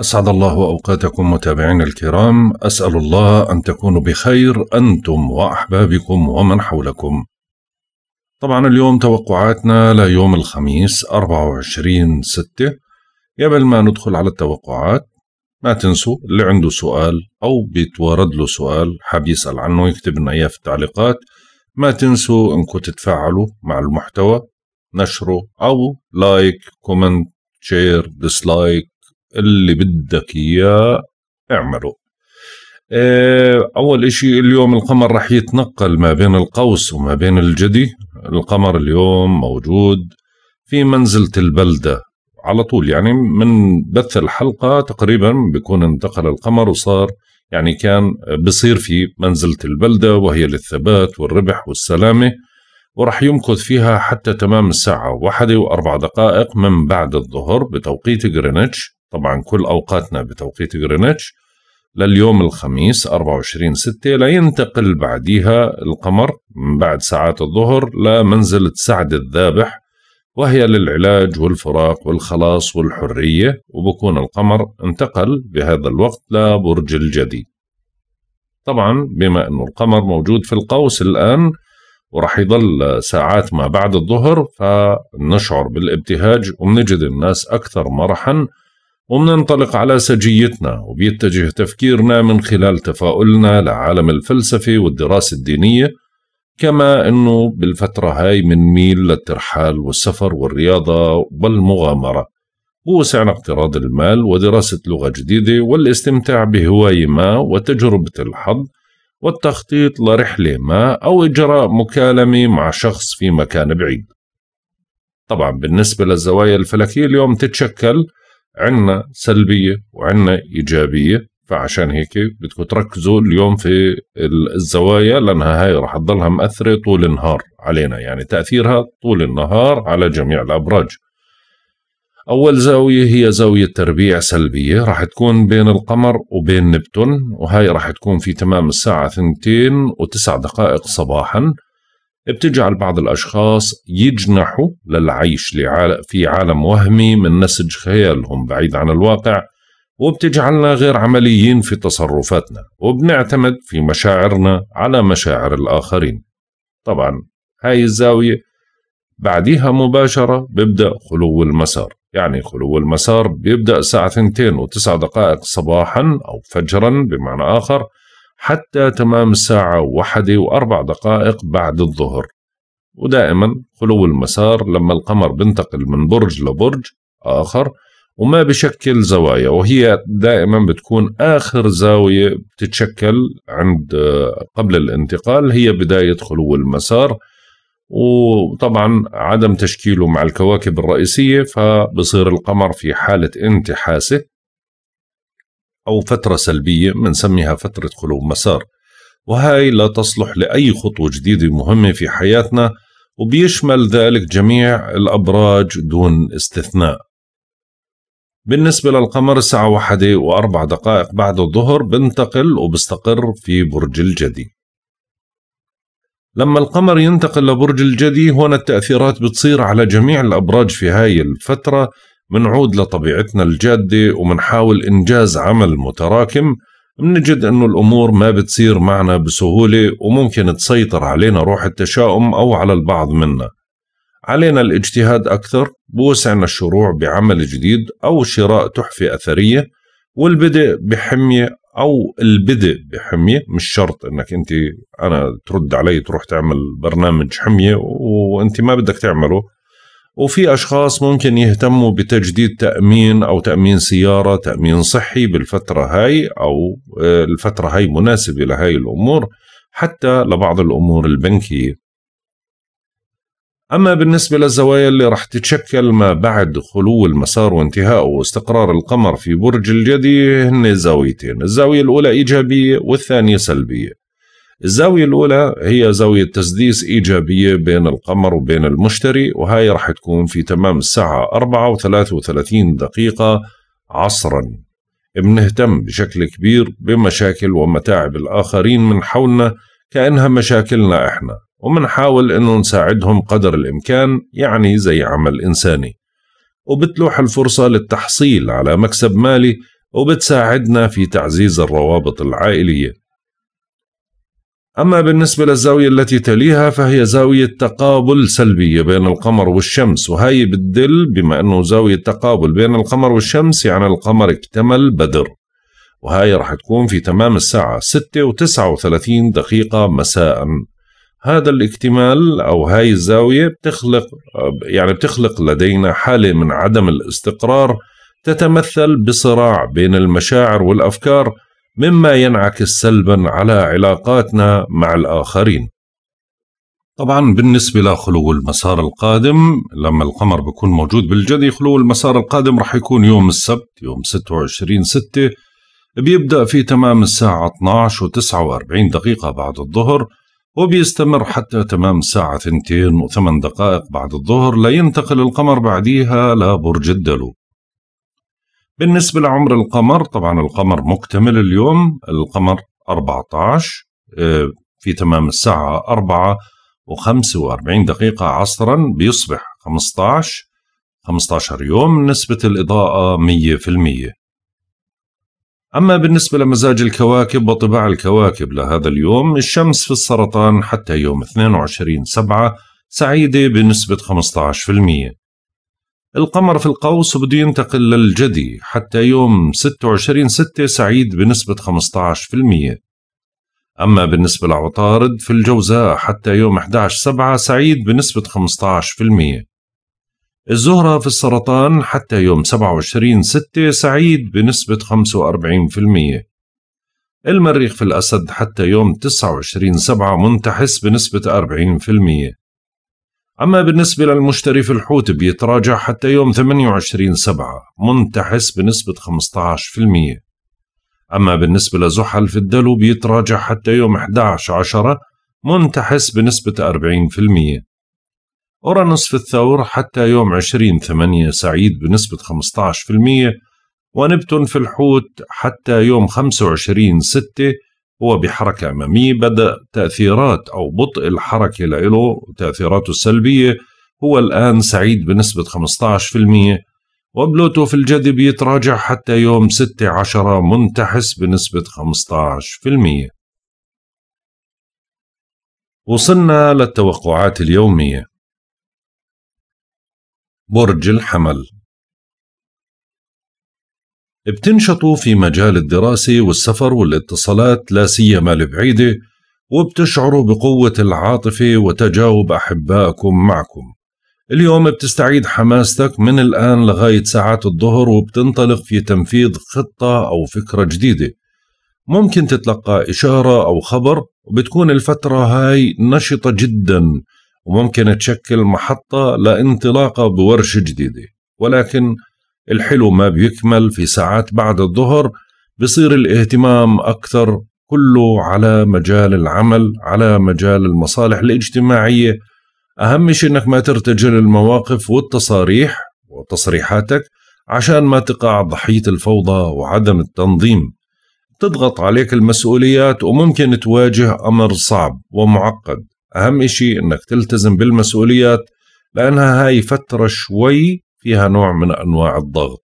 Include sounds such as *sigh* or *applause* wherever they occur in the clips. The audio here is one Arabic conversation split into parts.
أسعد الله أوقاتكم متابعين الكرام أسأل الله أن تكونوا بخير أنتم وأحبابكم ومن حولكم طبعا اليوم توقعاتنا ليوم الخميس 24 6 قبل ما ندخل على التوقعات ما تنسوا اللي عنده سؤال أو بيتوارد له سؤال حاب يسأل عنه يكتب لنا إياه في التعليقات ما تنسوا إنكم تتفاعلوا مع المحتوى نشره أو لايك كومنت شير ديسلايك اللي بدك اياه اعمله آه، اول اشي اليوم القمر رح يتنقل ما بين القوس وما بين الجدي القمر اليوم موجود في منزلة البلدة على طول يعني من بث الحلقة تقريبا بيكون انتقل القمر وصار يعني كان بصير في منزلة البلدة وهي للثبات والربح والسلامة ورح يمكث فيها حتى تمام الساعة واحدة وأربع دقائق من بعد الظهر بتوقيت غرينتش طبعا كل أوقاتنا بتوقيت غرينتش لليوم الخميس 24 6 لينتقل بعديها القمر من بعد ساعات الظهر لمنزلة سعد الذابح وهي للعلاج والفراق والخلاص والحرية وبكون القمر انتقل بهذا الوقت لبرج الجدي طبعا بما أنه القمر موجود في القوس الآن وراح يضل ساعات ما بعد الظهر فنشعر بالابتهاج وبنجد الناس أكثر مرحا ومننطلق على سجيتنا وبيتجه تفكيرنا من خلال تفاؤلنا لعالم الفلسفة والدراسة الدينية كما أنه بالفترة هاي ميل للترحال والسفر والرياضة والمغامرة ووسعنا اقتراض المال ودراسة لغة جديدة والاستمتاع بهواية ما وتجربة الحظ والتخطيط لرحلة ما أو إجراء مكالمة مع شخص في مكان بعيد طبعا بالنسبة للزوايا الفلكية اليوم تتشكل عندنا سلبيه وعندنا ايجابيه فعشان هيك بدكم تركزوا اليوم في الزوايا لانها هاي رح تضلها مأثره طول النهار علينا يعني تاثيرها طول النهار على جميع الابراج أول زاوية هي زاوية تربيع سلبية رح تكون بين القمر وبين نبتون وهاي رح تكون في تمام الساعة ثنتين و دقائق صباحا بتجعل بعض الأشخاص يجنحوا للعيش في عالم وهمي من نسج خيالهم بعيد عن الواقع وبتجعلنا غير عمليين في تصرفاتنا وبنعتمد في مشاعرنا على مشاعر الآخرين طبعا هاي الزاوية بعديها مباشرة بيبدأ خلو المسار يعني خلو المسار بيبدأ الساعة 2 و9 دقائق صباحا أو فجرا بمعنى آخر حتى تمام الساعة واحدة وأربع دقائق بعد الظهر ودائما خلو المسار لما القمر بنتقل من برج لبرج آخر وما بشكل زوايا وهي دائما بتكون آخر زاوية بتتشكل عند قبل الانتقال هي بداية خلو المسار وطبعا عدم تشكيله مع الكواكب الرئيسية فبصير القمر في حالة انتحاسة أو فترة سلبية بنسميها فترة قلوب مسار وهي لا تصلح لأي خطوة جديدة مهمة في حياتنا وبيشمل ذلك جميع الأبراج دون استثناء بالنسبة للقمر الساعة واحدة وأربع دقائق بعد الظهر بنتقل وبستقر في برج الجدي لما القمر ينتقل لبرج الجدي هون التأثيرات بتصير على جميع الأبراج في هاي الفترة منعود لطبيعتنا الجادة ومنحاول إنجاز عمل متراكم منجد أنه الأمور ما بتصير معنا بسهولة وممكن تسيطر علينا روح التشاؤم أو على البعض منا علينا الاجتهاد أكثر بوسعنا الشروع بعمل جديد أو شراء تحفة أثرية والبدء بحمية أو البدء بحمية مش شرط أنك أنت أنا ترد علي تروح تعمل برنامج حمية وأنت ما بدك تعمله وفي أشخاص ممكن يهتموا بتجديد تأمين أو تأمين سيارة تأمين صحي بالفترة هاي أو آه، الفترة هاي مناسبة لهاي الأمور حتى لبعض الأمور البنكية أما بالنسبة للزوايا اللي رح تتشكل ما بعد خلو المسار وانتهاء واستقرار القمر في برج الجدي هن زاويتين الزاوية الأولى إيجابية والثانية سلبية الزاوية الأولى هي زاوية تسديس إيجابية بين القمر وبين المشتري وهي رح تكون في تمام الساعة 4 و 33 دقيقة عصرا بنهتم بشكل كبير بمشاكل ومتاعب الآخرين من حولنا كأنها مشاكلنا إحنا ومنحاول أنه نساعدهم قدر الإمكان يعني زي عمل إنساني وبتلوح الفرصة للتحصيل على مكسب مالي وبتساعدنا في تعزيز الروابط العائلية أما بالنسبة للزاوية التي تليها فهي زاوية تقابل سلبية بين القمر والشمس وهي بتدل بما أنه زاوية تقابل بين القمر والشمس يعني القمر اكتمل بدر وهاي رح تكون في تمام الساعة 6 و 39 دقيقة مساء هذا الاكتمال أو هاي الزاوية بتخلق يعني بتخلق لدينا حالة من عدم الاستقرار تتمثل بصراع بين المشاعر والأفكار مما ينعكس سلبا على علاقاتنا مع الآخرين طبعا بالنسبة لخلو المسار القادم لما القمر بيكون موجود بالجدي خلو المسار القادم رح يكون يوم السبت يوم 26 6 بيبدأ في تمام الساعة 12 و 49 دقيقة بعد الظهر وبيستمر حتى تمام الساعة 2 و 8 دقائق بعد الظهر لينتقل القمر بعديها لبرج الدلو بالنسبة لعمر القمر طبعا القمر مكتمل اليوم القمر 14 آه، في تمام الساعة 4 و45 دقيقة عصرا بيصبح 15 15 يوم نسبة الإضاءة 100% أما بالنسبة لمزاج الكواكب وطباع الكواكب لهذا اليوم الشمس في السرطان حتى يوم 22 سبعة سعيدة بنسبة 15% القمر في القوس بده ينتقل للجدي حتى يوم 26 6 سعيد بنسبة 15% أما بالنسبة لعطارد في الجوزاء حتى يوم 11 7 سعيد بنسبة 15% الزهرة في السرطان حتى يوم 27 6 سعيد بنسبة 45% المريخ في الأسد حتى يوم 29 7 منتحس بنسبة 40% أما بالنسبة للمشتري في الحوت بيتراجع حتى يوم 28 سبعة منتحس بنسبة 15% أما بالنسبة لزحل في الدلو بيتراجع حتى يوم 11 عشرة منتحس بنسبة 40% أورانوس في الثور حتى يوم 20 ثمانية سعيد بنسبة 15% ونبتون في الحوت حتى يوم 25 ستة هو بحركة أمامية بدأ تأثيرات أو بطء الحركة له تأثيراته السلبية هو الآن سعيد بنسبة 15% وبلوتو في الجذب يتراجع حتى يوم 6 عشرة منتحس بنسبة 15% وصلنا للتوقعات اليومية برج الحمل بتنشطوا في مجال الدراسة والسفر والاتصالات لا سيما البعيدة وبتشعروا بقوة العاطفة وتجاوب أحبائكم معكم اليوم بتستعيد حماستك من الآن لغاية ساعات الظهر وبتنطلق في تنفيذ خطة أو فكرة جديدة ممكن تتلقى إشارة أو خبر وبتكون الفترة هاي نشطة جدا وممكن تشكل محطة لانطلاقة بورشة جديدة ولكن الحلو ما بيكمل في ساعات بعد الظهر بصير الاهتمام أكثر كله على مجال العمل على مجال المصالح الاجتماعية أهم شيء أنك ما ترتجل المواقف والتصاريح وتصريحاتك عشان ما تقع ضحية الفوضى وعدم التنظيم تضغط عليك المسؤوليات وممكن تواجه أمر صعب ومعقد أهم شيء أنك تلتزم بالمسؤوليات لأنها هاي فترة شوي فيها نوع من أنواع الضغط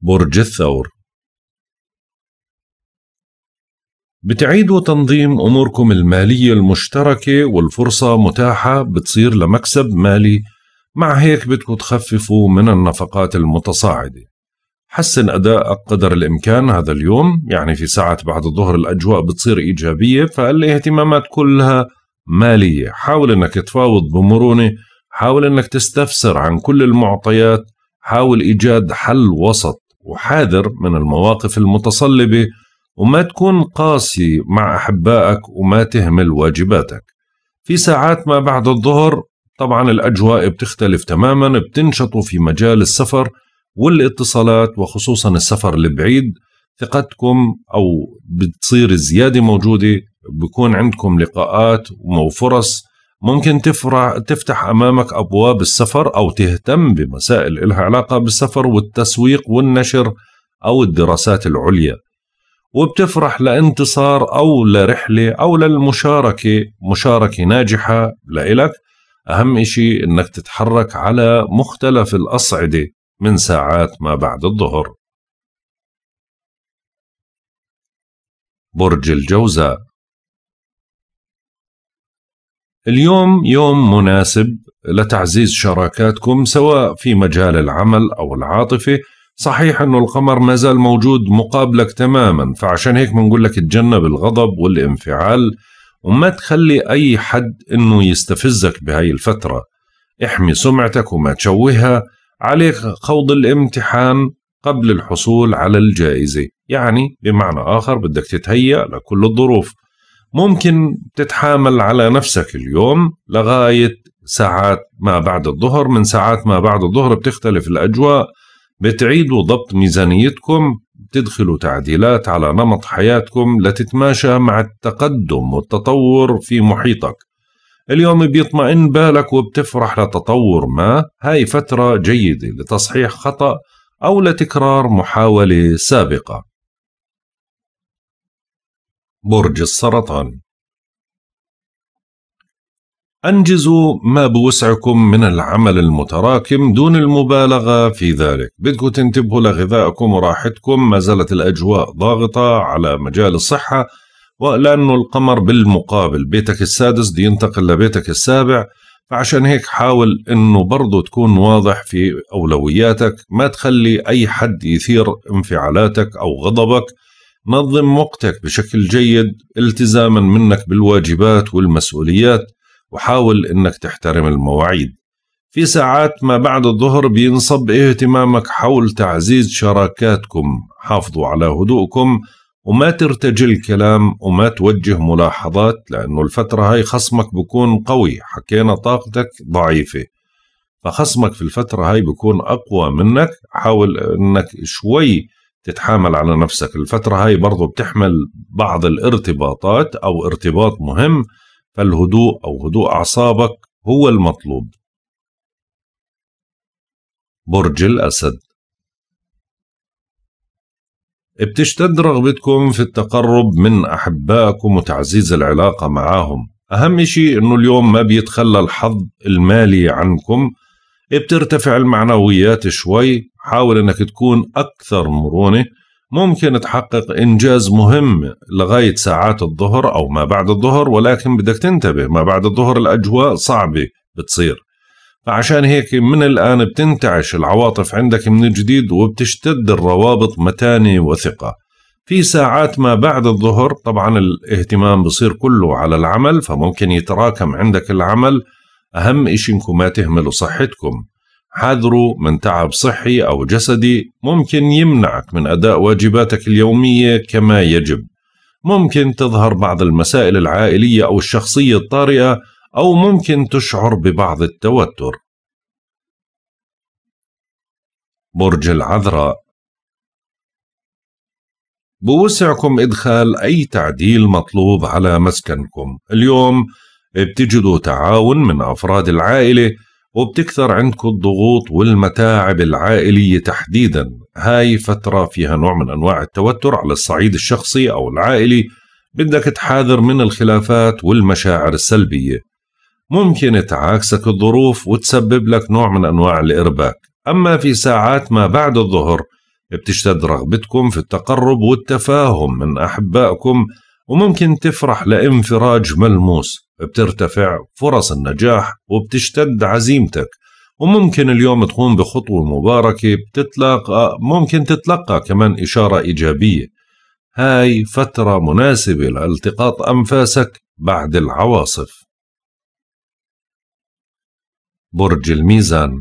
برج الثور بتعيدوا تنظيم أموركم المالية المشتركة والفرصة متاحة بتصير لمكسب مالي مع هيك بدكم تخففوا من النفقات المتصاعدة حسن أدائك قدر الإمكان هذا اليوم يعني في ساعة بعد الظهر الأجواء بتصير إيجابية فالاهتمامات كلها مالية حاول أنك تفاوض بمرونة حاول أنك تستفسر عن كل المعطيات حاول إيجاد حل وسط وحاذر من المواقف المتصلبة وما تكون قاسي مع أحبائك وما تهمل واجباتك في ساعات ما بعد الظهر طبعا الأجواء بتختلف تماما بتنشطوا في مجال السفر والاتصالات وخصوصا السفر البعيد ثقتكم أو بتصير زيادة موجودة بكون عندكم لقاءات وفرص ممكن تفرح تفتح امامك ابواب السفر او تهتم بمسائل الها علاقه بالسفر والتسويق والنشر او الدراسات العليا وبتفرح لانتصار او لرحله او للمشاركه مشاركه ناجحه لإلك اهم شيء انك تتحرك على مختلف الاصعده من ساعات ما بعد الظهر برج الجوزاء اليوم يوم مناسب لتعزيز شراكاتكم سواء في مجال العمل أو العاطفة صحيح أنه القمر ما زال موجود مقابلك تماما فعشان هيك بنقول لك تجنب الغضب والانفعال وما تخلي أي حد أنه يستفزك بهاي الفترة احمي سمعتك وما تشوهها عليك خوض الامتحان قبل الحصول على الجائزة يعني بمعنى آخر بدك تتهيأ لكل الظروف ممكن تتحامل على نفسك اليوم لغاية ساعات ما بعد الظهر من ساعات ما بعد الظهر بتختلف الأجواء بتعيدوا ضبط ميزانيتكم بتدخلوا تعديلات على نمط حياتكم لتتماشى مع التقدم والتطور في محيطك اليوم بيطمئن بالك وبتفرح لتطور ما هاي فترة جيدة لتصحيح خطأ أو لتكرار محاولة سابقة برج السرطان أنجزوا ما بوسعكم من العمل المتراكم دون المبالغة في ذلك بدكم تنتبهوا لغذائكم وراحتكم ما زالت الأجواء ضاغطة على مجال الصحة ولأنه القمر بالمقابل بيتك السادس دي ينتقل لبيتك السابع فعشان هيك حاول أنه برضه تكون واضح في أولوياتك ما تخلي أي حد يثير انفعالاتك أو غضبك نظم وقتك بشكل جيد التزاما منك بالواجبات والمسؤوليات وحاول انك تحترم المواعيد في ساعات ما بعد الظهر بينصب اهتمامك حول تعزيز شراكاتكم حافظوا على هدوءكم وما ترتجل الكلام وما توجه ملاحظات لأنه الفترة هاي خصمك بكون قوي حكينا طاقتك ضعيفة فخصمك في الفترة هاي بكون أقوى منك حاول أنك شوي تتحامل على نفسك الفترة هاي برضو بتحمل بعض الارتباطات أو ارتباط مهم فالهدوء أو هدوء أعصابك هو المطلوب برج الأسد بتشتد رغبتكم في التقرب من أحبائكم وتعزيز العلاقة معاهم أهم شيء أنه اليوم ما بيتخلى الحظ المالي عنكم بترتفع المعنويات شوي حاول انك تكون اكثر مرونه ممكن تحقق انجاز مهم لغايه ساعات الظهر او ما بعد الظهر ولكن بدك تنتبه ما بعد الظهر الاجواء صعبه بتصير فعشان هيك من الان بتنتعش العواطف عندك من جديد وبتشتد الروابط متانه وثقه في ساعات ما بعد الظهر طبعا الاهتمام بصير كله على العمل فممكن يتراكم عندك العمل أهم شيء إنكم ما تهملوا صحتكم حذره من تعب صحي أو جسدي ممكن يمنعك من أداء واجباتك اليومية كما يجب ممكن تظهر بعض المسائل العائلية أو الشخصية الطارئة أو ممكن تشعر ببعض التوتر برج العذراء بوسعكم إدخال أي تعديل مطلوب على مسكنكم اليوم بتجدوا تعاون من أفراد العائلة وبتكثر عندكم الضغوط والمتاعب العائلية تحديدا هاي فترة فيها نوع من أنواع التوتر على الصعيد الشخصي أو العائلي بدك تحاذر من الخلافات والمشاعر السلبية ممكن تعاكسك الظروف وتسبب لك نوع من أنواع الإرباك أما في ساعات ما بعد الظهر بتشتد رغبتكم في التقرب والتفاهم من أحبائكم وممكن تفرح لانفراج ملموس بترتفع فرص النجاح وبتشتد عزيمتك وممكن اليوم تقوم بخطوة مباركة بتتلقى آه، ممكن تتلقى كمان إشارة إيجابية هاي فترة مناسبة لالتقاط أنفاسك بعد العواصف برج الميزان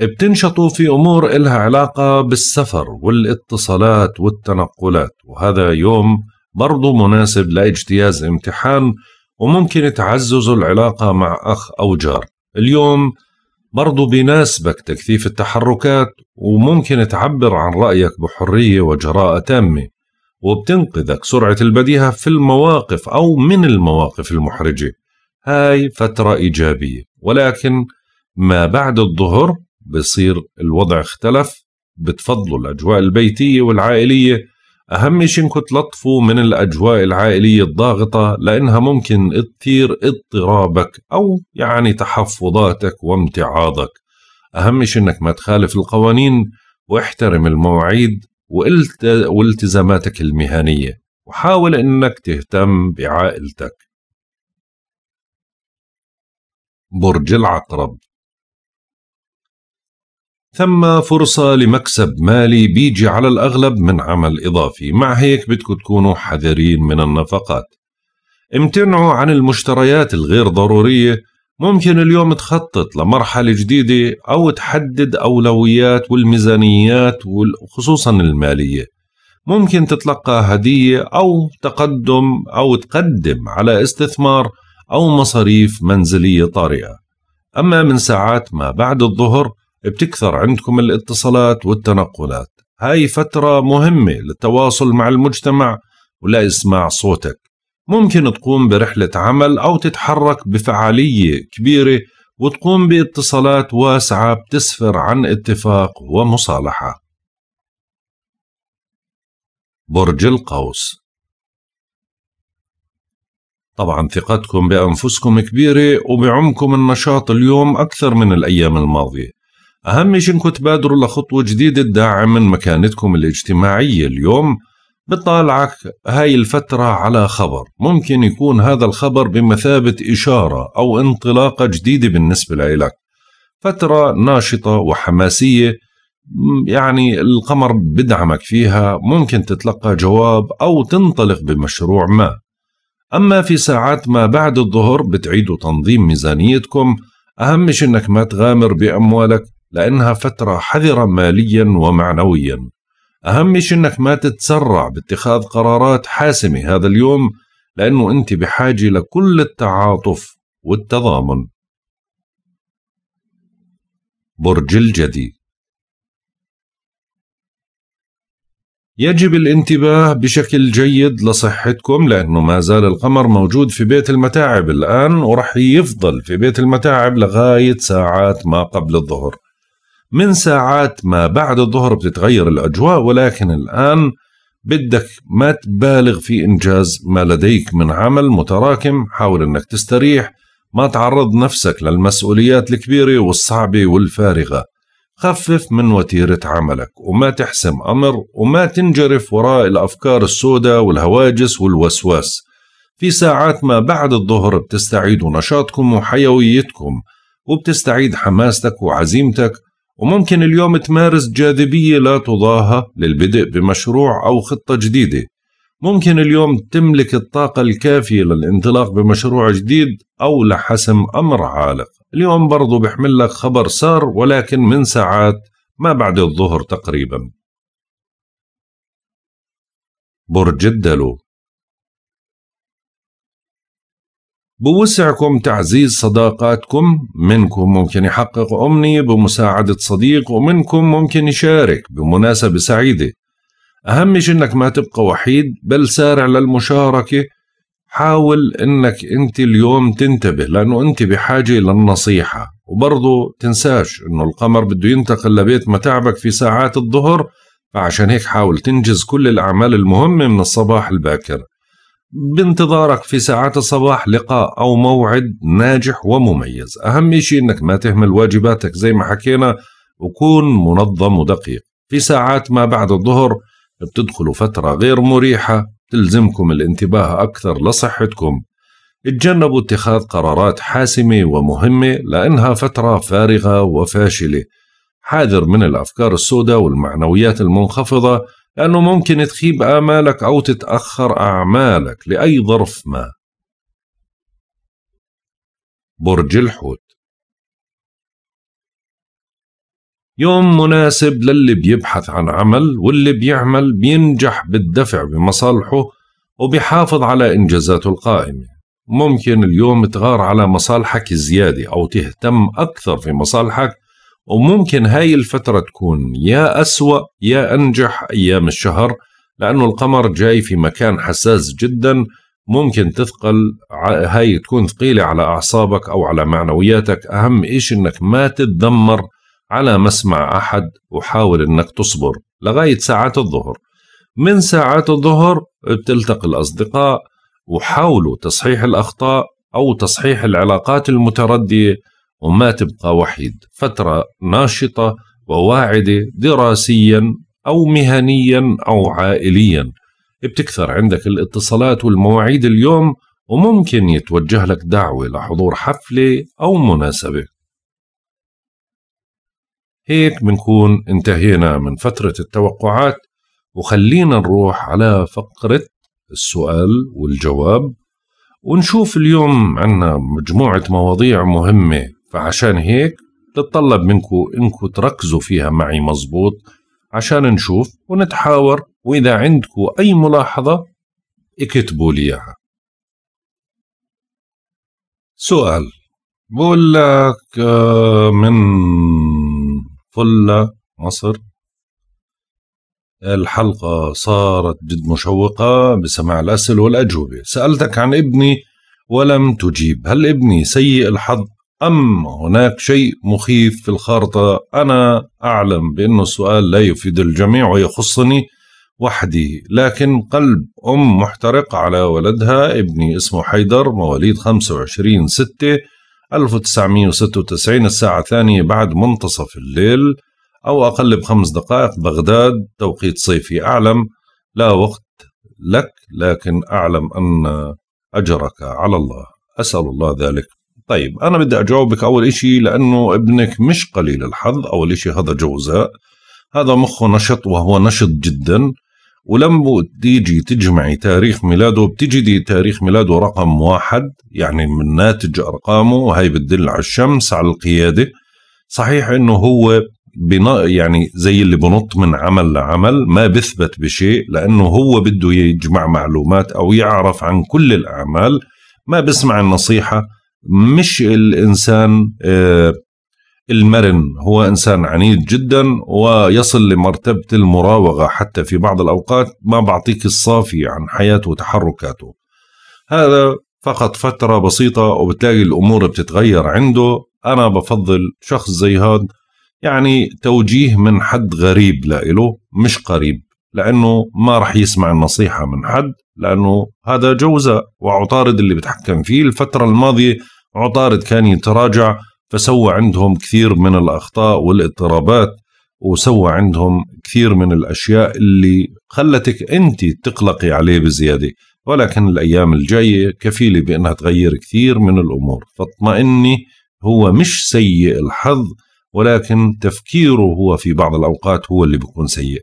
بتنشطوا في أمور إلها علاقة بالسفر والاتصالات والتنقلات وهذا يوم برضو مناسب لاجتياز امتحان وممكن تعزز العلاقة مع أخ أو جار اليوم برضو بيناسبك تكثيف التحركات وممكن تعبر عن رأيك بحرية وجراءة تامة وبتنقذك سرعة البديهة في المواقف أو من المواقف المحرجة هاي فترة إيجابية ولكن ما بعد الظهر بصير الوضع اختلف بتفضلوا الأجواء البيتية والعائلية أهم شيء إنكم تلطفوا من الأجواء العائلية الضاغطة لأنها ممكن تثير اضطرابك أو يعني تحفظاتك وامتعاضك أهم شيء إنك ما تخالف القوانين واحترم المواعيد والتزاماتك المهنية وحاول إنك تهتم بعائلتك برج العقرب ثم فرصة لمكسب مالي بيجي على الأغلب من عمل إضافي مع هيك بدكم تكونوا حذرين من النفقات امتنعوا عن المشتريات الغير ضرورية ممكن اليوم تخطط لمرحلة جديدة أو تحدد أولويات والميزانيات وخصوصا المالية ممكن تتلقى هدية أو تقدم أو تقدم على استثمار أو مصاريف منزلية طارئة أما من ساعات ما بعد الظهر بتكثر عندكم الاتصالات والتنقلات هاي فترة مهمة للتواصل مع المجتمع ولإسماع صوتك ممكن تقوم برحلة عمل أو تتحرك بفعالية كبيرة وتقوم باتصالات واسعة بتسفر عن اتفاق ومصالحة برج القوس طبعا ثقتكم بأنفسكم كبيرة وبعمكم النشاط اليوم أكثر من الأيام الماضية أهم شي إنكم تبادروا لخطوة جديدة تدعم من مكانتكم الاجتماعية اليوم بطالعك هاي الفترة على خبر ممكن يكون هذا الخبر بمثابة إشارة أو انطلاقة جديدة بالنسبة لإلك فترة ناشطة وحماسية يعني القمر بدعمك فيها ممكن تتلقى جواب أو تنطلق بمشروع ما أما في ساعات ما بعد الظهر بتعيدوا تنظيم ميزانيتكم أهم شي إنك ما تغامر بأموالك لأنها فترة حذرة ماليا ومعنويا أهم شيء أنك ما تتسرع باتخاذ قرارات حاسمة هذا اليوم لأنه أنت بحاجة لكل التعاطف والتضامن برج الجدي يجب الانتباه بشكل جيد لصحتكم لأنه ما زال القمر موجود في بيت المتاعب الآن ورح يفضل في بيت المتاعب لغاية ساعات ما قبل الظهر من ساعات ما بعد الظهر بتتغير الأجواء ولكن الآن بدك ما تبالغ في إنجاز ما لديك من عمل متراكم حاول أنك تستريح ما تعرض نفسك للمسؤوليات الكبيرة والصعبة والفارغة خفف من وتيرة عملك وما تحسم أمر وما تنجرف وراء الأفكار السوداء والهواجس والوسواس في ساعات ما بعد الظهر بتستعيد نشاطكم وحيويتكم وبتستعيد حماستك وعزيمتك وممكن اليوم تمارس جاذبية لا تضاهى للبدء بمشروع أو خطة جديدة ممكن اليوم تملك الطاقة الكافية للانطلاق بمشروع جديد أو لحسم أمر عالق اليوم برضو بحمل لك خبر صار ولكن من ساعات ما بعد الظهر تقريبا برج الدلو بوسعكم تعزيز صداقاتكم منكم ممكن يحقق أمنية بمساعدة صديق ومنكم ممكن يشارك بمناسبة سعيدة أهم شيء أنك ما تبقى وحيد بل سارع للمشاركة حاول أنك أنت اليوم تنتبه لأنه أنت بحاجة للنصيحة وبرضه تنساش أنه القمر بده ينتقل لبيت متعبك في ساعات الظهر فعشان هيك حاول تنجز كل الأعمال المهمة من الصباح الباكر بانتظارك في ساعات الصباح لقاء أو موعد ناجح ومميز أهم شيء أنك ما تهمل واجباتك زي ما حكينا وكون منظم ودقيق في ساعات ما بعد الظهر بتدخلوا فترة غير مريحة تلزمكم الانتباه أكثر لصحتكم اتجنبوا اتخاذ قرارات حاسمة ومهمة لأنها فترة فارغة وفاشلة حاذر من الأفكار السوداء والمعنويات المنخفضة لأنه ممكن تخيب آمالك أو تتأخر أعمالك لأي ظرف ما برج الحوت يوم مناسب للي بيبحث عن عمل واللي بيعمل بينجح بالدفع بمصالحه وبيحافظ على إنجازاته القائمة ممكن اليوم تغار على مصالحك زيادة أو تهتم أكثر في مصالحك وممكن هاي الفترة تكون يا أسوأ يا أنجح أيام الشهر لأنه القمر جاي في مكان حساس جدا ممكن تثقل هاي تكون ثقيلة على أعصابك أو على معنوياتك أهم إيش أنك ما تتذمر على مسمع أحد وحاول أنك تصبر لغاية ساعات الظهر من ساعات الظهر بتلتقي الأصدقاء وحاولوا تصحيح الأخطاء أو تصحيح العلاقات المتردية وما تبقى وحيد فترة ناشطة وواعدة دراسيا أو مهنيا أو عائليا بتكثر عندك الاتصالات والمواعيد اليوم وممكن يتوجه لك دعوة لحضور حفلة أو مناسبة هيك بنكون انتهينا من فترة التوقعات وخلينا نروح على فقرة السؤال والجواب ونشوف اليوم عنا مجموعة مواضيع مهمة فعشان هيك بتطلب منكم انكم تركزوا فيها معي مزبوط عشان نشوف ونتحاور واذا عندكم اي ملاحظه اكتبوا لي اياها سؤال بقول لك آه، من فلة مصر الحلقة صارت جد مشوقة بسماع الأسئلة والأجوبة سألتك عن ابني ولم تجيب هل ابني سيء الحظ أم هناك شيء مخيف في الخارطة أنا أعلم بأن السؤال لا يفيد الجميع ويخصني وحدي لكن قلب أم محترق على ولدها ابني اسمه حيدر مواليد 25 6 1996 الساعة الثانية بعد منتصف الليل أو أقل بخمس دقائق بغداد توقيت صيفي أعلم لا وقت لك لكن أعلم أن أجرك على الله أسأل الله ذلك طيب انا بدي اجاوبك اول إشي لانه ابنك مش قليل الحظ اول إشي هذا جوزاء هذا مخه نشط وهو نشط جدا ولما تيجي تجمعي تاريخ ميلاده بتجدي تاريخ ميلاده رقم واحد يعني من ناتج ارقامه وهي بتدل على الشمس على القياده صحيح انه هو بنا يعني زي اللي بنط من عمل لعمل ما بثبت بشيء لانه هو بده يجمع معلومات او يعرف عن كل الاعمال ما بسمع النصيحه مش الانسان آه، المرن هو انسان عنيد جدا ويصل لمرتبه المراوغه حتى في بعض الاوقات ما بعطيك الصافي عن حياته وتحركاته هذا فقط فتره بسيطه وبتلاقي الامور بتتغير عنده انا بفضل شخص زي هذا يعني توجيه من حد غريب لإله مش قريب لانه ما راح يسمع النصيحه من حد لانه هذا جوزاء وعطارد اللي بتحكم فيه الفتره الماضيه عطارد كان يتراجع فسوى عندهم كثير من الاخطاء والاضطرابات وسوى عندهم كثير من الاشياء اللي خلتك انت تقلقي عليه بزياده ولكن الايام الجايه كفيله بانها تغير كثير من الامور فاطمئني هو مش سيء الحظ ولكن تفكيره هو في بعض الاوقات هو اللي بيكون سيء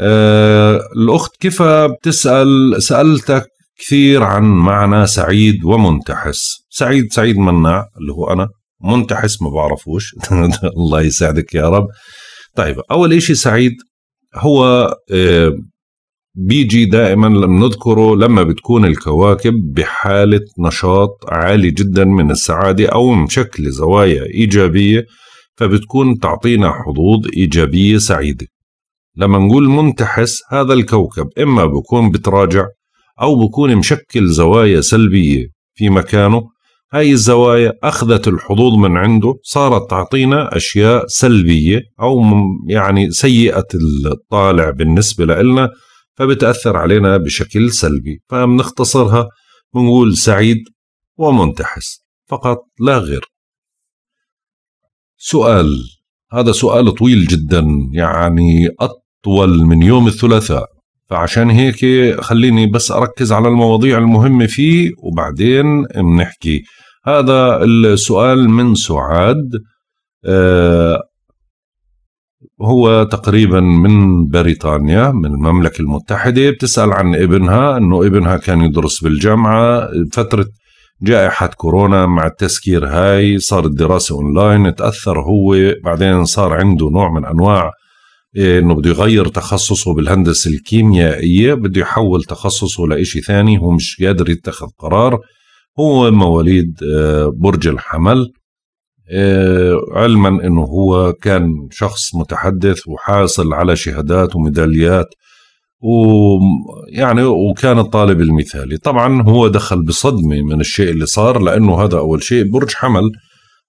آه، الأخت كيفا بتسأل سألتك كثير عن معنى سعيد ومنتحس سعيد سعيد مناع اللي هو أنا منتحس ما بعرفوش *laughs* الله يساعدك يا رب طيب أول إشي سعيد هو آه، بيجي دائما بنذكره لما بتكون الكواكب بحالة نشاط عالي جدا من السعادة أو مشكلة زوايا إيجابية فبتكون تعطينا حظوظ إيجابية سعيدة لما نقول منتحس هذا الكوكب إما بكون بتراجع أو بكون مشكل زوايا سلبية في مكانه هاي الزوايا أخذت الحظوظ من عنده صارت تعطينا أشياء سلبية أو يعني سيئة الطالع بالنسبة لنا فبتأثر علينا بشكل سلبي فبنختصرها بنقول سعيد ومنتحس فقط لا غير سؤال هذا سؤال طويل جدا يعني طول من يوم الثلاثاء فعشان هيك خليني بس أركز على المواضيع المهمة فيه وبعدين بنحكي هذا السؤال من سعاد آه هو تقريبا من بريطانيا من المملكة المتحدة بتسأل عن ابنها أنه ابنها كان يدرس بالجامعة فترة جائحة كورونا مع التسكير هاي صار الدراسة أونلاين تأثر هو بعدين صار عنده نوع من أنواع إيه، انه بده يغير تخصصه بالهندسه الكيميائيه بده يحول تخصصه لشيء ثاني هو مش قادر يتخذ قرار هو مواليد آه، برج الحمل آه، علما انه هو كان شخص متحدث وحاصل على شهادات وميداليات ويعني وكان الطالب المثالي طبعا هو دخل بصدمة من الشيء اللي صار لأنه هذا أول شيء برج حمل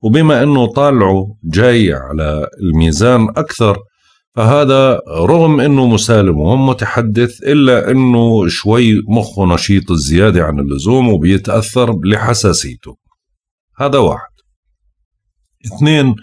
وبما أنه طالعه جاي على الميزان أكثر فهذا رغم انه مسالم وهم متحدث الا انه شوي مخه نشيط الزياده عن اللزوم وبيتاثر لحساسيته هذا واحد اثنين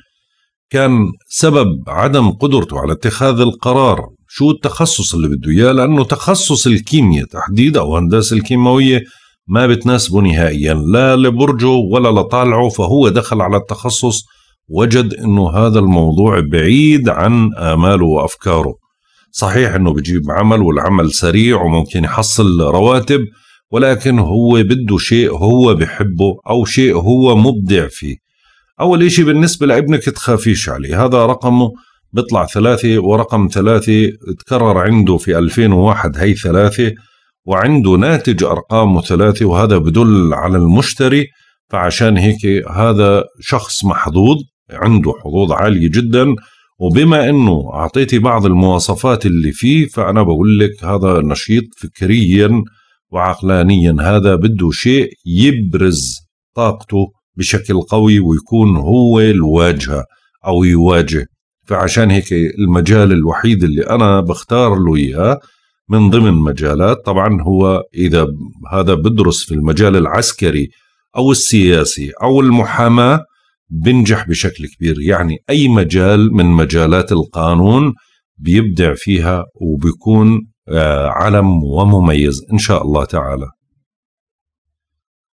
كان سبب عدم قدرته على اتخاذ القرار شو التخصص اللي بده اياه لانه تخصص الكيمياء تحديدا او هندسه الكيماويه ما بتناسبه نهائيا لا لبرجه ولا لطالعه فهو دخل على التخصص وجد انه هذا الموضوع بعيد عن اماله وافكاره صحيح انه بجيب عمل والعمل سريع وممكن يحصل رواتب ولكن هو بده شيء هو بحبه او شيء هو مبدع فيه اول شيء بالنسبه لابنك تخافيش عليه هذا رقمه بيطلع ثلاثة ورقم ثلاثة تكرر عنده في 2001 هي ثلاثة وعنده ناتج أرقامه ثلاثة وهذا بدل على المشتري فعشان هيك هذا شخص محظوظ عنده حظوظ عاليه جدا وبما انه اعطيتي بعض المواصفات اللي فيه فانا بقول لك هذا نشيط فكريا وعقلانيا هذا بده شيء يبرز طاقته بشكل قوي ويكون هو الواجهه او يواجه فعشان هيك المجال الوحيد اللي انا بختار له اياه من ضمن مجالات طبعا هو اذا هذا بدرس في المجال العسكري او السياسي او المحاماه بنجح بشكل كبير يعني أي مجال من مجالات القانون بيبدع فيها وبيكون آه، علم ومميز إن شاء الله تعالى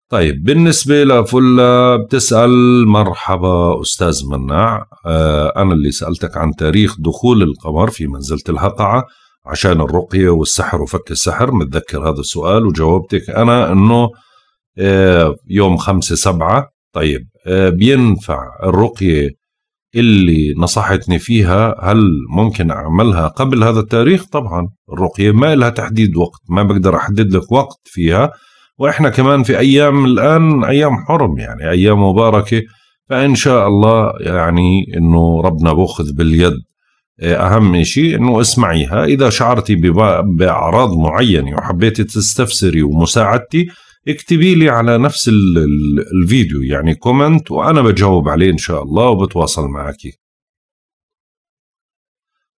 طيب بالنسبة لفلة بتسأل مرحبا أستاذ مناع آه، أنا اللي سألتك عن تاريخ دخول القمر في منزلة الهقعة عشان الرقية والسحر وفك السحر متذكر هذا السؤال وجاوبتك أنا أنه آه، يوم خمسة سبعة طيب آه، بينفع الرقية اللي نصحتني فيها هل ممكن أعملها قبل هذا التاريخ طبعا الرقية ما لها تحديد وقت ما بقدر أحدد لك وقت فيها وإحنا كمان في أيام الآن أيام حرم يعني أيام مباركة فإن شاء الله يعني أنه ربنا بأخذ باليد آه، أهم شيء أنه اسمعيها إذا شعرتي بأعراض معينة وحبيتي تستفسري ومساعدتي اكتبي لي على نفس الفيديو يعني كومنت وانا بجاوب عليه ان شاء الله وبتواصل معك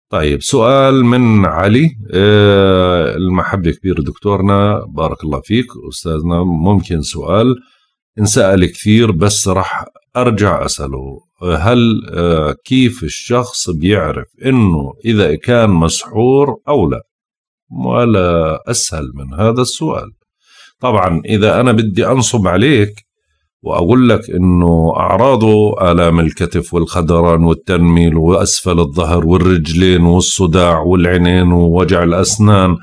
طيب سؤال من علي آه، المحبة كبيرة دكتورنا بارك الله فيك أستاذنا ممكن سؤال انسأل كثير بس راح أرجع أسأله هل آه، كيف الشخص بيعرف إنه إذا كان مسحور أو لا ولا أسهل من هذا السؤال طبعا اذا انا بدي انصب عليك واقول لك انه اعراضه الام الكتف والخدران والتنميل واسفل الظهر والرجلين والصداع والعينين ووجع الاسنان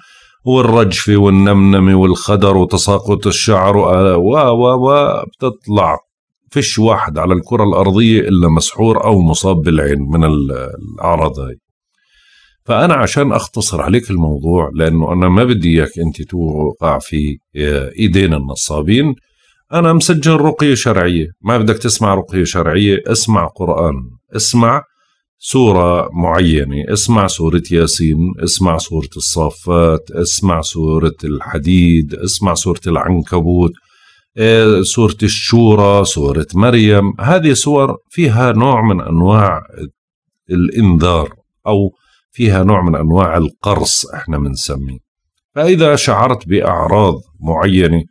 والرجفة والنمنمة والخدر وتساقط الشعر و و و بتطلع فيش واحد على الكرة الأرضية إلا مسحور أو مصاب بالعين من الأعراض هاي فأنا عشان أختصر عليك الموضوع لأنه أنا ما بدي إياك أنت توقع في آه، إيدين النصابين أنا مسجل رقية شرعية ما بدك تسمع رقية شرعية اسمع قرآن اسمع سورة معينة اسمع سورة ياسين اسمع سورة الصافات اسمع سورة الحديد اسمع سورة العنكبوت آه، سورة الشورى سورة مريم هذه سور فيها نوع من أنواع الإنذار أو فيها نوع من أنواع القرص احنا بنسميه فإذا شعرت بأعراض معينة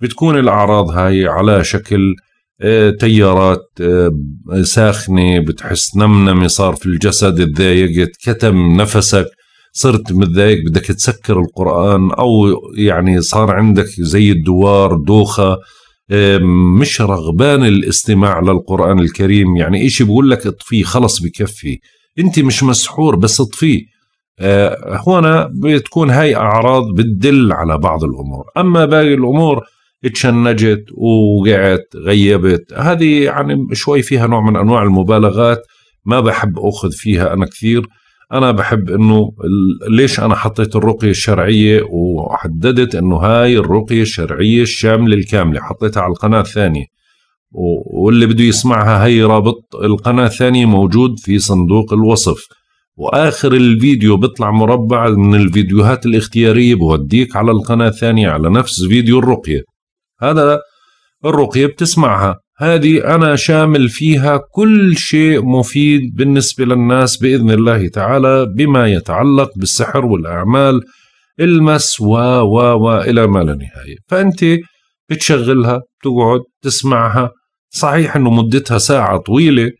بتكون الأعراض هاي على شكل آه، تيارات آه، ساخنة بتحس نمنمة صار في الجسد تضايقت كتم نفسك صرت متضايق بدك تسكر القرآن أو يعني صار عندك زي الدوار دوخة مش رغبان الاستماع للقرآن الكريم يعني إشي بقول لك اطفيه خلص بكفي انت مش مسحور بس اطفيه آه، هنا بتكون هاي اعراض بتدل على بعض الامور اما باقي الامور اتشنجت ووقعت غيبت هذه يعني شوي فيها نوع من انواع المبالغات ما بحب اخذ فيها انا كثير انا بحب انه ليش انا حطيت الرقيه الشرعيه وحددت انه هاي الرقيه الشرعيه الشامله الكامله حطيتها على القناه الثانيه واللي بده يسمعها هي رابط القناة الثانية موجود في صندوق الوصف واخر الفيديو بيطلع مربع من الفيديوهات الاختياريه بوديك على القناه الثانيه على نفس فيديو الرقيه هذا الرقيه بتسمعها هذه انا شامل فيها كل شيء مفيد بالنسبه للناس باذن الله تعالى بما يتعلق بالسحر والاعمال المس و و و الى ما لا نهايه فانت بتشغلها بتقعد تسمعها صحيح انه مدتها ساعه طويله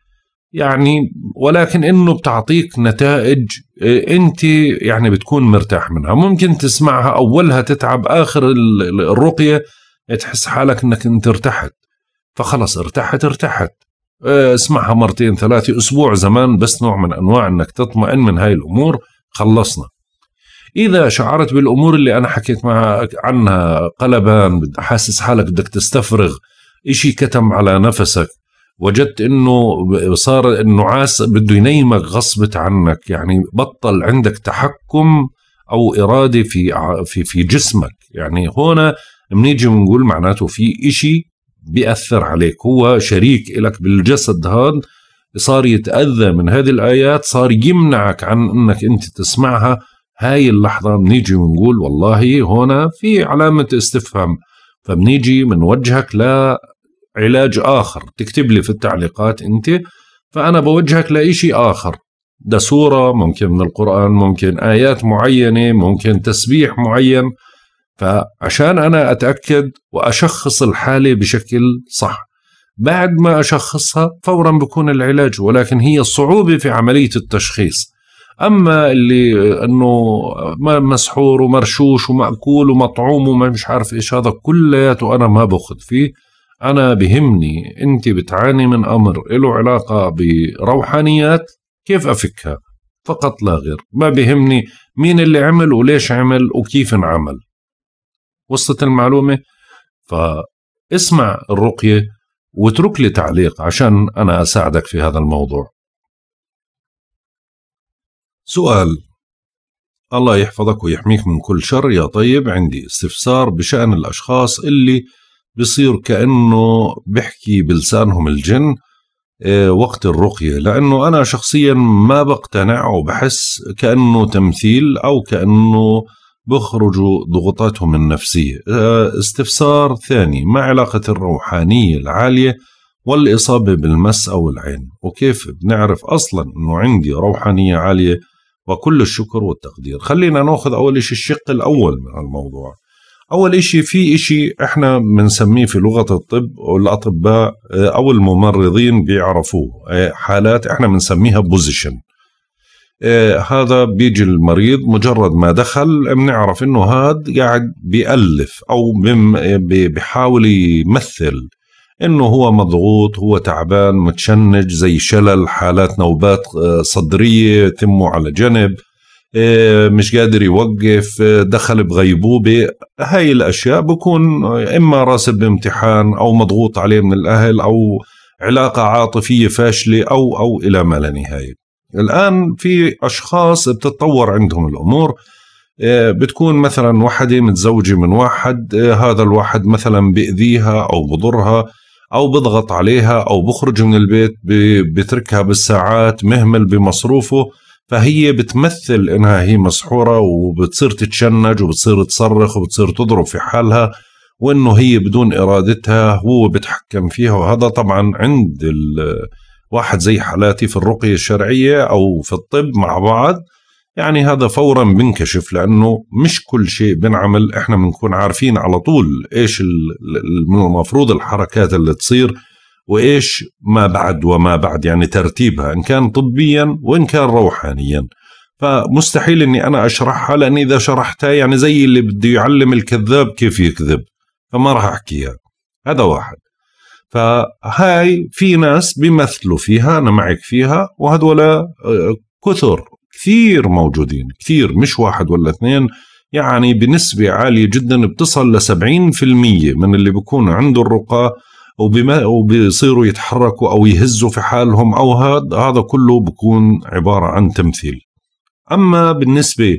يعني ولكن انه بتعطيك نتائج آه، انت يعني بتكون مرتاح منها ممكن تسمعها اولها تتعب اخر الرقيه تحس حالك انك انت ارتحت فخلص ارتحت ارتحت آه، اسمعها مرتين ثلاثة أسبوع زمان بس نوع من أنواع أنك تطمئن من هاي الأمور خلصنا إذا شعرت بالأمور اللي أنا حكيت معك عنها قلبان حاسس حالك بدك تستفرغ إشي كتم على نفسك وجدت انه صار النعاس بده ينيمك غصبة عنك يعني بطل عندك تحكم او اراده في في في جسمك يعني هون بنيجي بنقول معناته في إشي بيأثر عليك هو شريك لك بالجسد هذا صار يتأذى من هذه الآيات صار يمنعك عن أنك أنت تسمعها هاي اللحظة بنيجي بنقول والله هنا في علامة استفهام فبنيجي بنوجهك لعلاج آخر تكتب لي في التعليقات أنت فأنا بوجهك لإشي آخر ده سورة ممكن من القرآن ممكن آيات معينة ممكن تسبيح معين فعشان أنا أتأكد وأشخص الحالة بشكل صح بعد ما أشخصها فورا بكون العلاج ولكن هي الصعوبة في عملية التشخيص اما اللي انه مسحور ومرشوش وماكول ومطعوم وما مش عارف ايش هذا كلياته انا ما باخذ فيه انا بهمني انت بتعاني من امر له علاقه بروحانيات كيف افكها فقط لا غير ما بهمني مين اللي عمل وليش عمل وكيف انعمل وصلت المعلومه فاسمع الرقيه واترك لي تعليق عشان انا اساعدك في هذا الموضوع سؤال الله يحفظك ويحميك من كل شر يا طيب عندي استفسار بشأن الأشخاص اللي بصير كأنه بحكي بلسانهم الجن آه، وقت الرقية لأنه أنا شخصيا ما بقتنع وبحس كأنه تمثيل أو كأنه بخرجوا ضغوطاتهم النفسية آه، استفسار ثاني ما علاقة الروحانية العالية والإصابة بالمس أو العين وكيف بنعرف أصلا أنه عندي روحانية عالية وكل الشكر والتقدير خلينا ناخذ أول شيء الشق الأول من الموضوع أول شيء في شيء إحنا بنسميه في لغة الطب والأطباء آه، أو الممرضين بيعرفوه آه، حالات إحنا بنسميها بوزيشن آه، هذا بيجي المريض مجرد ما دخل بنعرف انه هذا قاعد بيألف او بيحاول يمثل انه هو مضغوط هو تعبان متشنج زي شلل حالات نوبات آه، صدريه تمه على جنب آه، مش قادر يوقف آه، دخل بغيبوبة هاي الأشياء بكون إما راسب بامتحان أو مضغوط عليه من الأهل أو علاقة عاطفية فاشلة أو أو إلى ما لا نهاية الآن في أشخاص بتتطور عندهم الأمور بتكون مثلا وحدة متزوجة من واحد هذا الواحد مثلا بيأذيها أو بضرها او بضغط عليها او بخرج من البيت بتركها بالساعات مهمل بمصروفه فهي بتمثل انها هي مسحوره وبتصير تتشنج وبتصير تصرخ وبتصير تضرب في حالها وانه هي بدون ارادتها هو بتحكم فيها وهذا طبعا عند واحد زي حالاتي في الرقيه الشرعيه او في الطب مع بعض يعني هذا فورا بنكشف لانه مش كل شيء بنعمل احنا بنكون عارفين على طول ايش المفروض الحركات اللي تصير وايش ما بعد وما بعد يعني ترتيبها ان كان طبيا وان كان روحانيا فمستحيل اني انا اشرحها لاني اذا شرحتها يعني زي اللي بده يعلم الكذاب كيف يكذب فما راح احكيها هذا واحد فهاي في ناس بيمثلوا فيها انا معك فيها وهذولا آه، كثر كثير موجودين كثير مش واحد ولا اثنين يعني بنسبة عالية جدا بتصل في 70% من اللي بيكون عنده الرقى وبما وبيصيروا يتحركوا او يهزوا في حالهم او هذا هذا كله بكون عباره عن تمثيل. اما بالنسبه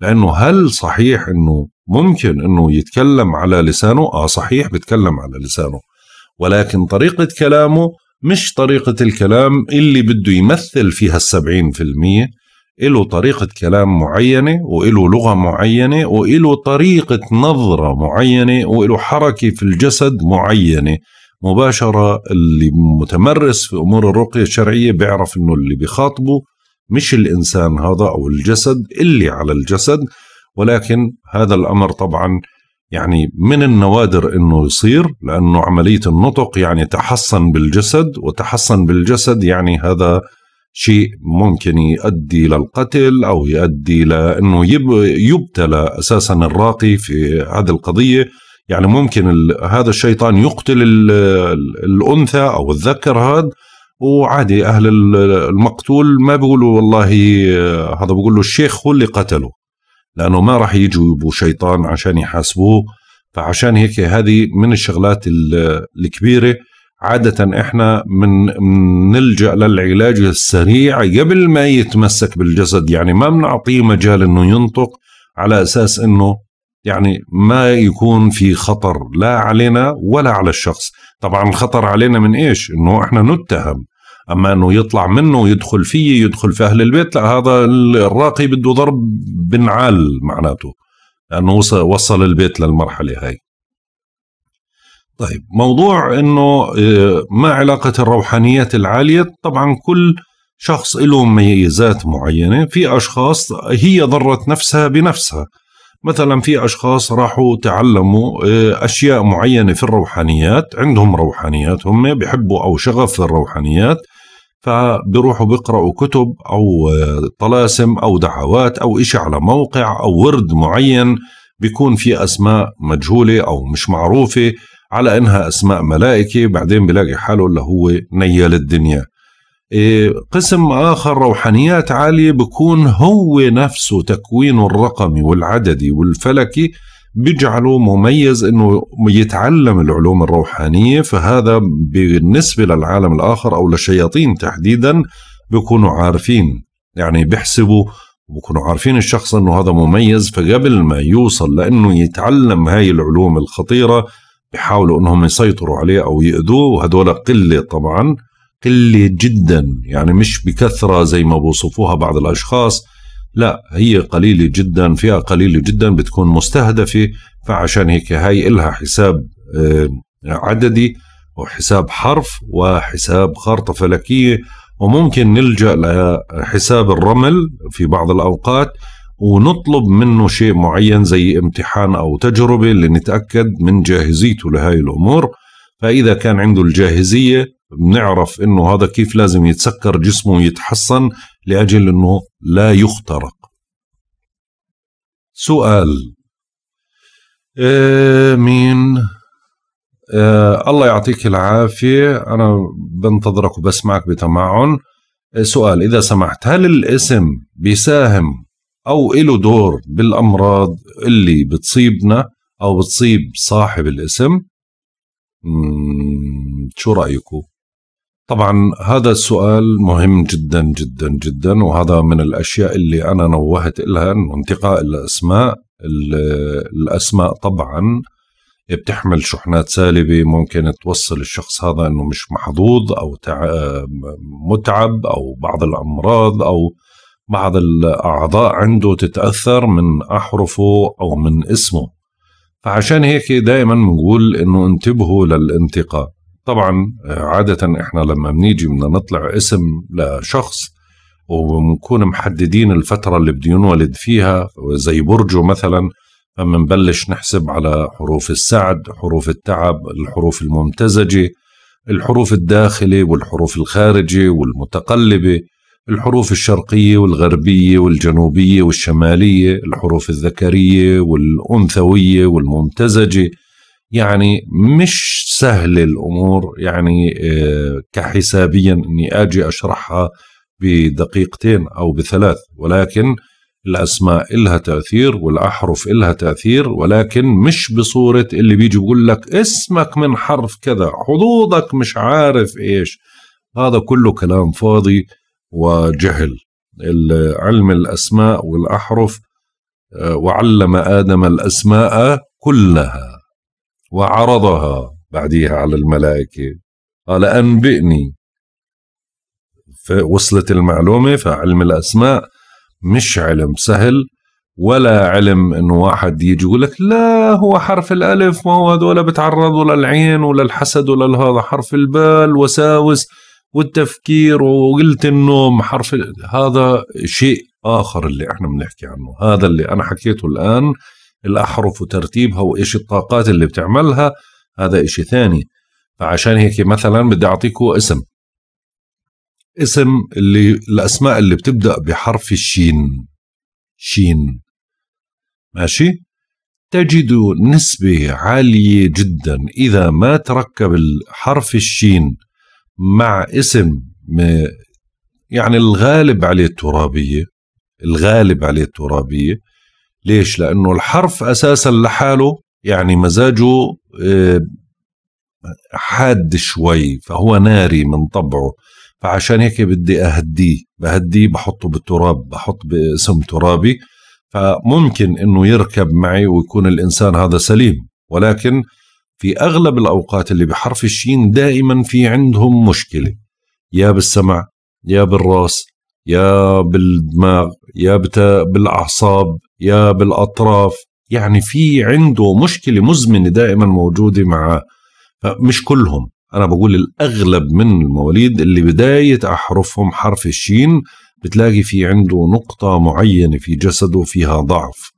لانه هل صحيح انه ممكن انه يتكلم على لسانه؟ اه صحيح بيتكلم على لسانه ولكن طريقه كلامه مش طريقه الكلام اللي بده يمثل فيها في 70% إله طريقة كلام معينة وإله لغة معينة وإله طريقة نظرة معينة وإله حركة في الجسد معينة مباشرة اللي متمرس في أمور الرقية الشرعية بيعرف أنه اللي بيخاطبه مش الإنسان هذا أو الجسد اللي على الجسد ولكن هذا الأمر طبعا يعني من النوادر أنه يصير لأنه عملية النطق يعني تحصن بالجسد وتحصن بالجسد يعني هذا شيء ممكن يؤدي للقتل أو يؤدي لأنه يبتلى أساسا الراقي في هذه القضية يعني ممكن هذا الشيطان يقتل الأنثى أو الذكر هذا وعادي أهل المقتول ما بيقولوا والله هذا بيقول له الشيخ هو اللي قتله لأنه ما راح يجوا يبوا شيطان عشان يحاسبوه فعشان هيك هذه من الشغلات الكبيرة عادة احنا من نلجأ للعلاج السريع قبل ما يتمسك بالجسد يعني ما بنعطيه مجال انه ينطق على اساس انه يعني ما يكون في خطر لا علينا ولا على الشخص طبعا الخطر علينا من ايش انه احنا نتهم اما انه يطلع منه ويدخل فيه يدخل في اهل البيت لا هذا الراقي بده ضرب بنعال معناته لانه وصل البيت للمرحله هاي طيب موضوع انه آه، ما علاقه الروحانيات العاليه طبعا كل شخص له مميزات معينه في اشخاص هي ضرت نفسها بنفسها مثلا في اشخاص راحوا تعلموا آه، اشياء معينه في الروحانيات عندهم روحانيات هم بيحبوا او شغف في الروحانيات فبروحوا بيقرأوا كتب أو آه، طلاسم أو دعوات أو إشي على موقع أو ورد معين بيكون في أسماء مجهولة أو مش معروفة على انها اسماء ملائكه بعدين بلاقي حاله اللي هو نيل الدنيا إيه، قسم اخر روحانيات عاليه بكون هو نفسه تكوينه الرقمي والعددي والفلكي بيجعله مميز انه يتعلم العلوم الروحانيه فهذا بالنسبه للعالم الاخر او للشياطين تحديدا بيكونوا عارفين يعني بيحسبوا وبكونوا عارفين الشخص انه هذا مميز فقبل ما يوصل لانه يتعلم هاي العلوم الخطيره بيحاولوا انهم يسيطروا عليه او يأذوه وهدول قله طبعا قله جدا يعني مش بكثره زي ما بوصفوها بعض الاشخاص لا هي قليله جدا فئه قليله جدا بتكون مستهدفه فعشان هيك هاي إلها حساب آه، عددي وحساب حرف وحساب خارطه فلكيه وممكن نلجا لحساب الرمل في بعض الاوقات ونطلب منه شيء معين زي امتحان أو تجربة لنتأكد من جاهزيته لهاي الأمور فإذا كان عنده الجاهزية بنعرف إنه هذا كيف لازم يتسكر جسمه ويتحسن لأجل إنه لا يخترق سؤال آه مين آه الله يعطيك العافية أنا بنتظرك وبسمعك بتمعن آه، سؤال إذا سمحت هل الاسم بيساهم او له دور بالامراض اللي بتصيبنا او بتصيب صاحب الاسم شو رايكم طبعا هذا السؤال مهم جدا جدا جدا وهذا من الاشياء اللي انا نوهت لها انه انتقاء الاسماء الاسماء طبعا بتحمل شحنات سالبه ممكن توصل الشخص هذا انه مش محظوظ او متعب او بعض الامراض او بعض الأعضاء عنده تتأثر من أحرفه أو من اسمه فعشان هيك دائما بنقول انه انتبهوا للانتقاء طبعا عادة احنا لما بنيجي بدنا نطلع اسم لشخص وبنكون محددين الفترة اللي بده ينولد فيها زي برجه مثلا فبنبلش نحسب على حروف السعد حروف التعب الحروف الممتزجة الحروف الداخلة والحروف الخارجة والمتقلبة الحروف الشرقية والغربية والجنوبية والشمالية الحروف الذكرية والأنثوية والممتزجة يعني مش سهلة الأمور يعني آه، كحسابيا أني أجي أشرحها بدقيقتين أو بثلاث ولكن الأسماء إلها تأثير والأحرف إلها تأثير ولكن مش بصورة اللي بيجي بقول لك اسمك من حرف كذا حظوظك مش عارف إيش هذا كله كلام فاضي وجهل علم الأسماء والأحرف آه، وعلم آدم الأسماء كلها وعرضها بعديها على الملائكة قال أنبئني وصلت المعلومة فعلم الأسماء مش علم سهل ولا علم انه واحد يجي يقول لك لا هو حرف الالف ما هو هذول بتعرضوا للعين وللحسد وللهذا حرف البال وساوس والتفكير وقلت النوم حرف هذا شيء آخر اللي احنا بنحكي عنه هذا اللي أنا حكيته الآن الأحرف وترتيبها وإيش الطاقات اللي بتعملها هذا شيء ثاني فعشان هيك مثلا بدي أعطيكم اسم اسم اللي الأسماء اللي بتبدأ بحرف الشين شين ماشي تجد نسبة عالية جدا إذا ما تركب الحرف الشين مع اسم يعني الغالب عليه الترابية الغالب عليه الترابية ليش؟ لأنه الحرف أساسا لحاله يعني مزاجه آه، حاد شوي فهو ناري من طبعه فعشان هيك بدي أهديه بهديه بحطه بالتراب بحط باسم ترابي فممكن أنه يركب معي ويكون الإنسان هذا سليم ولكن في أغلب الأوقات اللي بحرف الشين دائما في عندهم مشكلة يا بالسمع يا بالراس يا بالدماغ يا بالأعصاب يا بالأطراف يعني في عنده مشكلة مزمنة دائما موجودة معه مش كلهم أنا بقول الأغلب من المواليد اللي بداية أحرفهم حرف الشين بتلاقي في عنده نقطة معينة في جسده فيها ضعف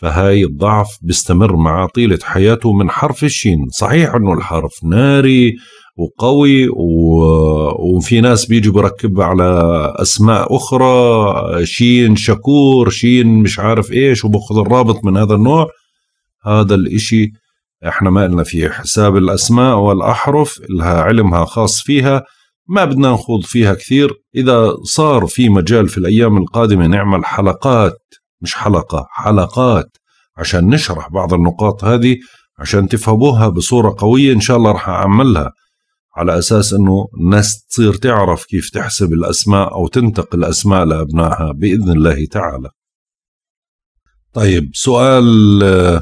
فهاي الضعف بيستمر مع طيلة حياته من حرف الشين صحيح انه الحرف ناري وقوي و... وفي ناس بيجوا بركب على اسماء اخرى شين شكور شين مش عارف ايش وباخذ الرابط من هذا النوع هذا الاشي احنا ما لنا فيه حساب الاسماء والاحرف لها علمها خاص فيها ما بدنا نخوض فيها كثير اذا صار في مجال في الايام القادمه نعمل حلقات مش حلقة حلقات عشان نشرح بعض النقاط هذه عشان تفهموها بصورة قوية إن شاء الله رح أعملها على أساس أنه الناس تصير تعرف كيف تحسب الأسماء أو تنتقل الأسماء لأبنائها بإذن الله تعالى طيب سؤال آه،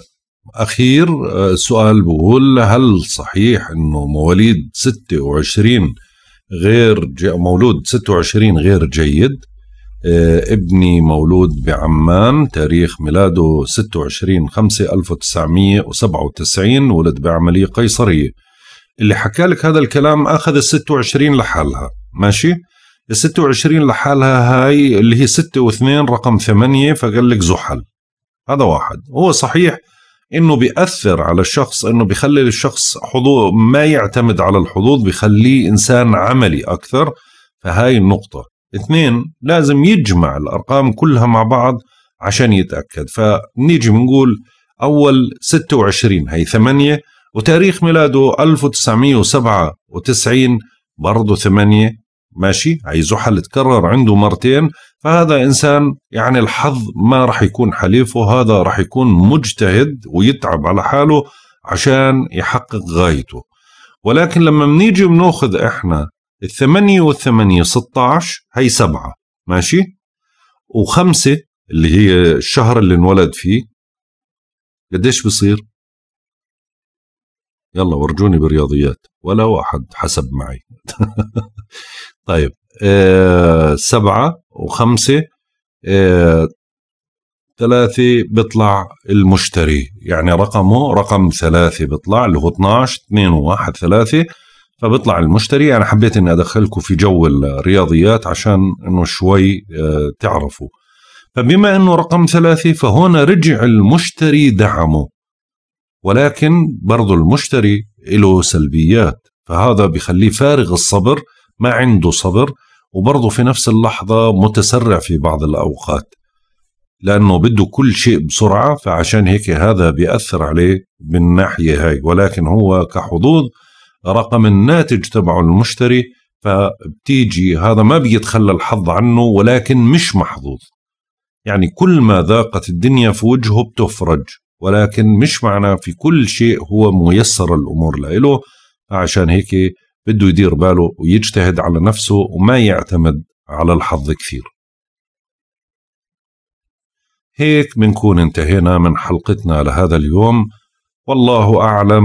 أخير آه، سؤال بقول هل صحيح أنه مواليد 26 غير مولود 26 غير جيد؟ آه، ابني مولود بعمان تاريخ ميلاده 26 5 1997 ولد بعملية قيصرية اللي حكى لك هذا الكلام أخذ ال 26 لحالها ماشي ال 26 لحالها هاي اللي هي 6 و2 رقم 8 فقال لك زحل هذا واحد هو صحيح انه بيأثر على الشخص انه بيخلي الشخص حظوظ ما يعتمد على الحظوظ بيخليه انسان عملي اكثر فهاي النقطه اثنين لازم يجمع الارقام كلها مع بعض عشان يتاكد فنيجي بنقول اول 26 هي 8 وتاريخ ميلاده 1997 برضه 8 ماشي هي زحل تكرر عنده مرتين فهذا انسان يعني الحظ ما راح يكون حليفه هذا راح يكون مجتهد ويتعب على حاله عشان يحقق غايته ولكن لما بنيجي بناخذ احنا الثمانية والثمانية ستاعش هي سبعة ماشي وخمسة اللي هي الشهر اللي انولد فيه قديش بصير يلا ورجوني بالرياضيات ولا واحد حسب معي *laughs* طيب آه سبعة وخمسة آه ثلاثة بيطلع المشتري يعني رقمه رقم ثلاثة بيطلع اللي هو 12 2 1 3 فبيطلع المشتري انا حبيت اني ادخلكم في جو الرياضيات عشان انه شوي آه، تعرفوا فبما انه رقم ثلاثة فهنا رجع المشتري دعمه ولكن برضو المشتري له سلبيات فهذا بخليه فارغ الصبر ما عنده صبر وبرضه في نفس اللحظة متسرع في بعض الأوقات لأنه بده كل شيء بسرعة فعشان هيك هذا بيأثر عليه من الناحية هاي ولكن هو كحظوظ رقم الناتج تبعه المشتري فبتيجي هذا ما بيتخلى الحظ عنه ولكن مش محظوظ يعني كل ما ذاقت الدنيا في وجهه بتفرج ولكن مش معناه في كل شيء هو ميسر الأمور لإله عشان هيك بده يدير باله ويجتهد على نفسه وما يعتمد على الحظ كثير هيك بنكون انتهينا من حلقتنا لهذا اليوم والله أعلم